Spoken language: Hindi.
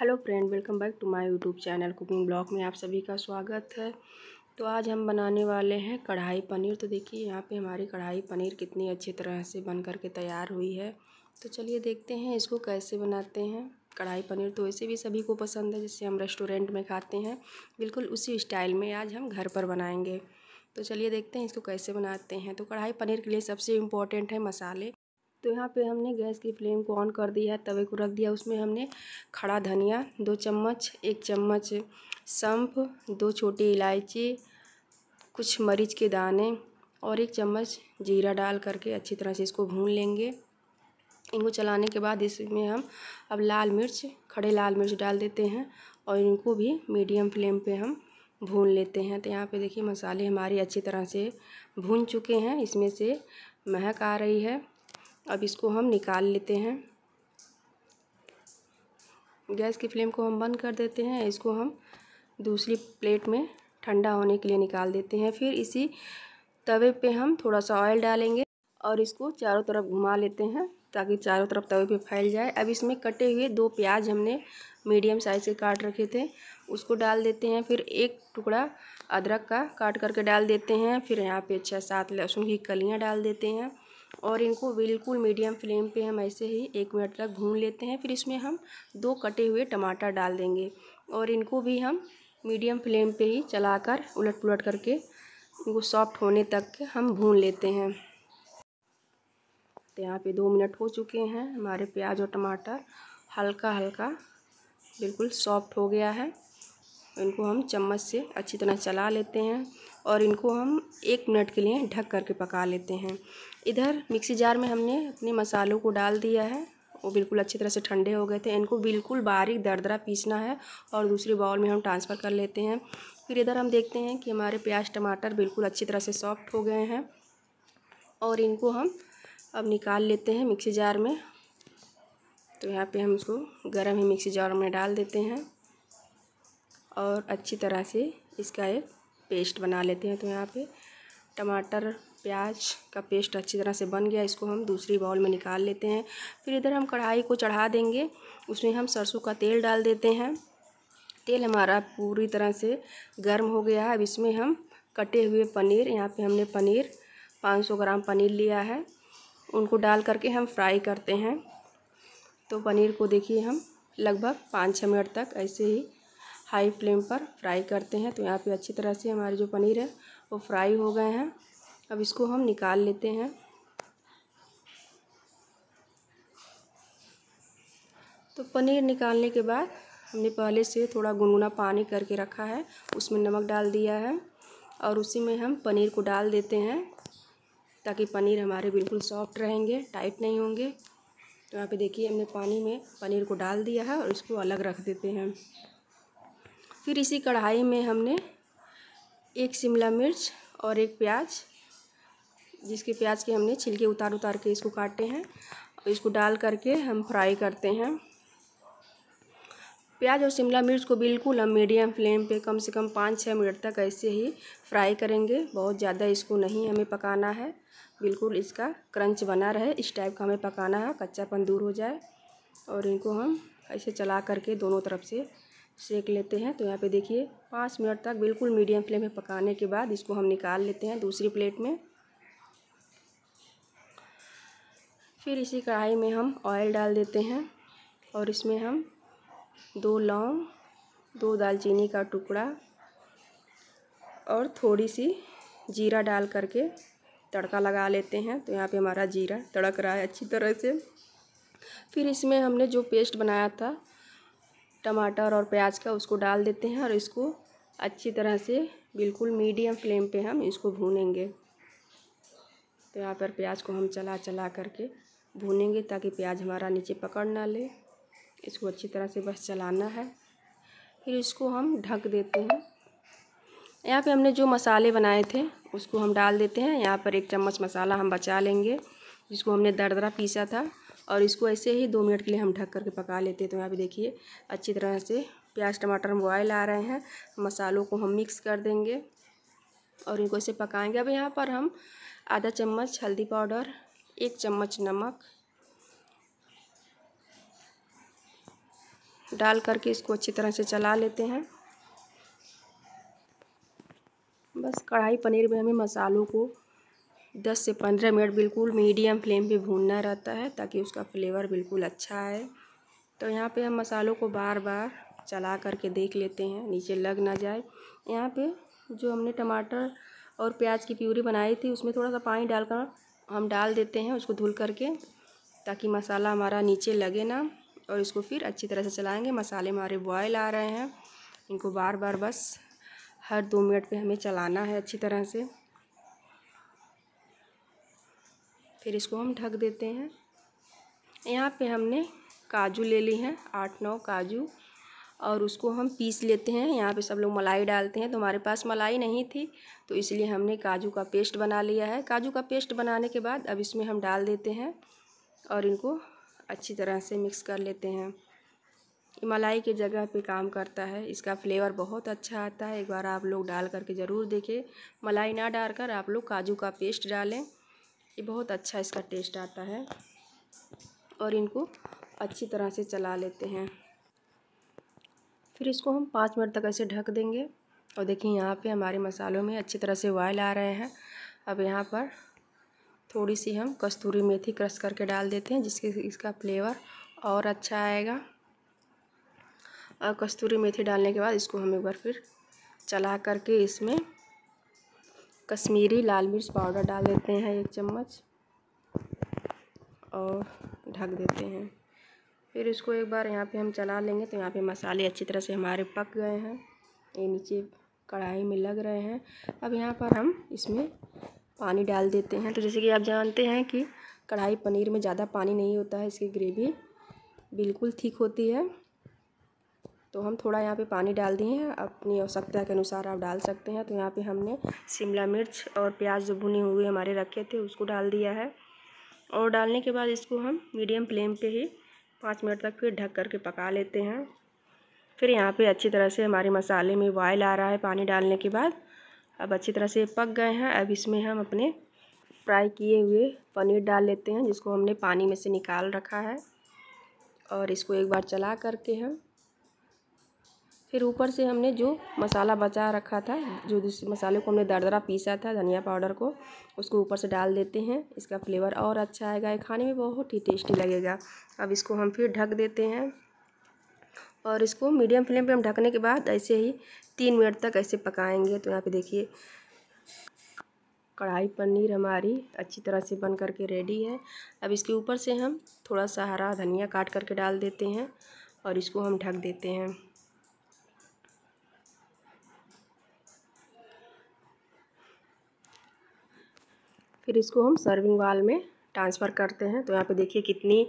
hello friend welcome back to my YouTube channel cooking blog में आप सभी का स्वागत है तो आज हम बनाने वाले हैं कढ़ाई पनीर तो देखिए यहाँ पे हमारी कढ़ाई पनीर कितनी अच्छी तरह से बन कर के तैयार हुई है तो चलिए देखते हैं इसको कैसे बनाते हैं कढ़ाई पनीर तो वैसे भी सभी को पसंद है जिससे हम रेस्टोरेंट में खाते हैं बिल्कुल उसी स्टाइल में आज हम घर पर बनाएँगे तो चलिए देखते हैं इसको कैसे बनाते हैं तो कढ़ाई पनीर के लिए सबसे इम्पॉर्टेंट है मसाले तो यहाँ पे हमने गैस की फ्लेम को ऑन कर दिया तवे को रख दिया उसमें हमने खड़ा धनिया दो चम्मच एक चम्मच सम्फ दो छोटी इलायची कुछ मरीच के दाने और एक चम्मच जीरा डाल करके अच्छी तरह से इसको भून लेंगे इनको चलाने के बाद इसमें हम अब लाल मिर्च खड़े लाल मिर्च डाल देते हैं और इनको भी मीडियम फ्लेम पे हम भून लेते हैं तो यहाँ पे देखिए मसाले हमारे अच्छी तरह से भून चुके हैं इसमें से महक आ रही है अब इसको हम निकाल लेते हैं गैस की फ्लेम को हम बंद कर देते हैं इसको हम दूसरी प्लेट में ठंडा होने के लिए निकाल देते हैं फिर इसी तवे पे हम थोड़ा सा ऑयल डालेंगे और इसको चारों तरफ घुमा लेते हैं ताकि चारों तरफ तवे पे फैल जाए अब इसमें कटे हुए दो प्याज हमने मीडियम साइज़ के काट रखे थे उसको डाल देते हैं फिर एक टुकड़ा अदरक का काट करके डाल देते हैं फिर यहाँ पे छः सात लहसुन की कलियाँ डाल देते हैं और इनको बिल्कुल मीडियम फ्लेम पे हम ऐसे ही एक मिनट तक भून लेते हैं फिर इसमें हम दो कटे हुए टमाटर डाल देंगे और इनको भी हम मीडियम फ्लेम पे ही चलाकर उलट पुलट करके इनको सॉफ्ट होने तक हम भून लेते हैं तो यहाँ पे दो मिनट हो चुके हैं हमारे प्याज और टमाटर हल्का हल्का बिल्कुल सॉफ्ट हो गया है इनको हम चम्मच से अच्छी तरह चला लेते हैं और इनको हम एक मिनट के लिए ढक करके पका लेते हैं इधर मिक्सी जार में हमने अपने मसालों को डाल दिया है वो बिल्कुल अच्छी तरह से ठंडे हो गए थे इनको बिल्कुल बारीक दरदरा पीसना है और दूसरे बाउल में हम ट्रांसफ़र कर लेते हैं फिर इधर हम देखते हैं कि हमारे प्याज टमाटर बिल्कुल अच्छी तरह से सॉफ्ट हो गए हैं और इनको हम अब निकाल लेते हैं मिक्सी जार में तो यहाँ पे हम इसको गर्म ही मिक्सी जार में डाल देते हैं और अच्छी तरह से इसका एक पेस्ट बना लेते हैं तो यहाँ पे टमाटर प्याज का पेस्ट अच्छी तरह से बन गया इसको हम दूसरी बाउल में निकाल लेते हैं फिर इधर हम कढ़ाई को चढ़ा देंगे उसमें हम सरसों का तेल डाल देते हैं तेल हमारा पूरी तरह से गर्म हो गया है अब इसमें हम कटे हुए पनीर यहाँ पे हमने पनीर 500 ग्राम पनीर लिया है उनको डाल करके हम फ्राई करते हैं तो पनीर को देखिए हम लगभग पाँच छः मिनट तक ऐसे ही हाई फ्लेम पर फ्राई करते हैं तो यहाँ पे अच्छी तरह से हमारे जो पनीर है वो फ्राई हो गए हैं अब इसको हम निकाल लेते हैं तो पनीर निकालने के बाद हमने पहले से थोड़ा गुनगुना पानी करके रखा है उसमें नमक डाल दिया है और उसी में हम पनीर को डाल देते हैं ताकि पनीर हमारे बिल्कुल सॉफ्ट रहेंगे टाइट नहीं होंगे तो यहाँ पे देखिए हमने पानी में पनीर को डाल दिया है और इसको अलग रख देते हैं फिर इसी कढ़ाई में हमने एक शिमला मिर्च और एक प्याज जिसके प्याज के हमने छिलके उतार उतार के इसको काटे हैं इसको डाल करके हम फ्राई करते हैं प्याज और शिमला मिर्च को बिल्कुल हम मीडियम फ्लेम पे कम से कम पाँच छः मिनट तक ऐसे ही फ्राई करेंगे बहुत ज़्यादा इसको नहीं हमें पकाना है बिल्कुल इसका क्रंच बना रहे इस टाइप का हमें पकाना है कच्चापन दूर हो जाए और इनको हम ऐसे चला करके दोनों तरफ से सेक लेते हैं तो यहाँ पे देखिए पाँच मिनट तक बिल्कुल मीडियम फ्लेम में पकाने के बाद इसको हम निकाल लेते हैं दूसरी प्लेट में फिर इसी कढ़ाई में हम ऑयल डाल देते हैं और इसमें हम दो लौंग दो दालचीनी का टुकड़ा और थोड़ी सी जीरा डाल करके तड़का लगा लेते हैं तो यहाँ पे हमारा जीरा तड़क रहा है अच्छी तरह से फिर इसमें हमने जो पेस्ट बनाया था टमाटर और प्याज का उसको डाल देते हैं और इसको अच्छी तरह से बिल्कुल मीडियम फ्लेम पे हम इसको भूनेंगे तो यहाँ पर प्याज को हम चला चला करके भूनेंगे ताकि प्याज हमारा नीचे पकड़ ना ले इसको अच्छी तरह से बस चलाना है फिर इसको हम ढक देते हैं यहाँ पे हमने जो मसाले बनाए थे उसको हम डाल देते हैं यहाँ पर एक चम्मच मसाला हम बचा लेंगे जिसको हमने दरदरा पीसा था और इसको ऐसे ही दो मिनट के लिए हम ढक करके पका लेते हैं तो यहाँ पे देखिए अच्छी तरह से प्याज टमाटर बॉयल आ रहे हैं मसालों को हम मिक्स कर देंगे और इनको ऐसे पकाएंगे अब यहाँ पर हम आधा चम्मच हल्दी पाउडर एक चम्मच नमक डाल करके इसको अच्छी तरह से चला लेते हैं बस कढ़ाई पनीर में हमें मसालों को दस से पंद्रह मिनट बिल्कुल मीडियम फ्लेम पे भूनना रहता है ताकि उसका फ्लेवर बिल्कुल अच्छा आए तो यहाँ पे हम मसालों को बार बार चला करके देख लेते हैं नीचे लग ना जाए यहाँ पे जो हमने टमाटर और प्याज की प्यूरी बनाई थी उसमें थोड़ा सा पानी डालकर हम डाल देते हैं उसको धुल करके ताकि मसाला हमारा नीचे लगे ना और इसको फिर अच्छी तरह से चलाएँगे मसाले हमारे बॉयल आ रहे हैं इनको बार बार बस हर दो मिनट पर हमें चलाना है अच्छी तरह से फिर इसको हम ढक देते हैं यहाँ पे हमने काजू ले ली हैं आठ नौ काजू और उसको हम पीस लेते हैं यहाँ पे सब लोग मलाई डालते हैं तो हमारे पास मलाई नहीं थी तो इसलिए हमने काजू का पेस्ट बना लिया है काजू का पेस्ट बनाने के बाद अब इसमें हम डाल देते हैं और इनको अच्छी तरह से मिक्स कर लेते हैं मलाई के जगह पे काम करता है इसका फ्लेवर बहुत अच्छा आता है एक बार आप लोग डाल करके ज़रूर देखें मलाई ना डालकर आप लोग काजू का पेस्ट डालें ये बहुत अच्छा इसका टेस्ट आता है और इनको अच्छी तरह से चला लेते हैं फिर इसको हम पाँच मिनट तक ऐसे ढक देंगे और देखिए यहाँ पे हमारे मसालों में अच्छी तरह से वायल आ रहे हैं अब यहाँ पर थोड़ी सी हम कस्तूरी मेथी क्रश करके डाल देते हैं जिसके इसका फ्लेवर और अच्छा आएगा और कस्तूरी मेथी डालने के बाद इसको हम एक बार फिर चला करके इसमें कश्मीरी लाल मिर्च पाउडर डाल देते हैं एक चम्मच और ढक देते हैं फिर इसको एक बार यहाँ पे हम चला लेंगे तो यहाँ पे मसाले अच्छी तरह से हमारे पक गए हैं ये नीचे कढ़ाई में लग रहे हैं अब यहाँ पर हम इसमें पानी डाल देते हैं तो जैसे कि आप जानते हैं कि कढ़ाई पनीर में ज़्यादा पानी नहीं होता है इसकी ग्रेवी बिल्कुल ठीक होती है तो हम थोड़ा यहाँ पे पानी डाल दिए हैं अपनी आवश्यकता के अनुसार आप डाल सकते हैं तो यहाँ पे हमने शिमला मिर्च और प्याज जो भुने हुए हमारे रखे थे उसको डाल दिया है और डालने के बाद इसको हम मीडियम फ्लेम पे ही पाँच मिनट तक फिर ढक करके पका लेते हैं फिर यहाँ पे अच्छी तरह से हमारे मसाले में वॉयल आ रहा है पानी डालने के बाद अब अच्छी तरह से पक गए हैं अब इसमें हम अपने फ्राई किए हुए पनीर डाल लेते हैं जिसको हमने पानी में से निकाल रखा है और इसको एक बार चला करके हम फिर ऊपर से हमने जो मसाला बचा रखा था जो जिस मसाले को हमने दरदरा पीसा था धनिया पाउडर को उसको ऊपर से डाल देते हैं इसका फ्लेवर और अच्छा आएगा ये खाने में बहुत ही टेस्टी लगेगा अब इसको हम फिर ढक देते हैं और इसको मीडियम फ्लेम पे हम ढकने के बाद ऐसे ही तीन मिनट तक ऐसे पकाएंगे तो यहाँ पे देखिए कढ़ाई पनीर हमारी अच्छी तरह से बन करके रेडी है अब इसके ऊपर से हम थोड़ा सा हरा धनिया काट करके डाल देते हैं और इसको हम ढक देते हैं फिर इसको हम सर्विंग वाल में ट्रांसफ़र करते हैं तो यहाँ पे देखिए कितनी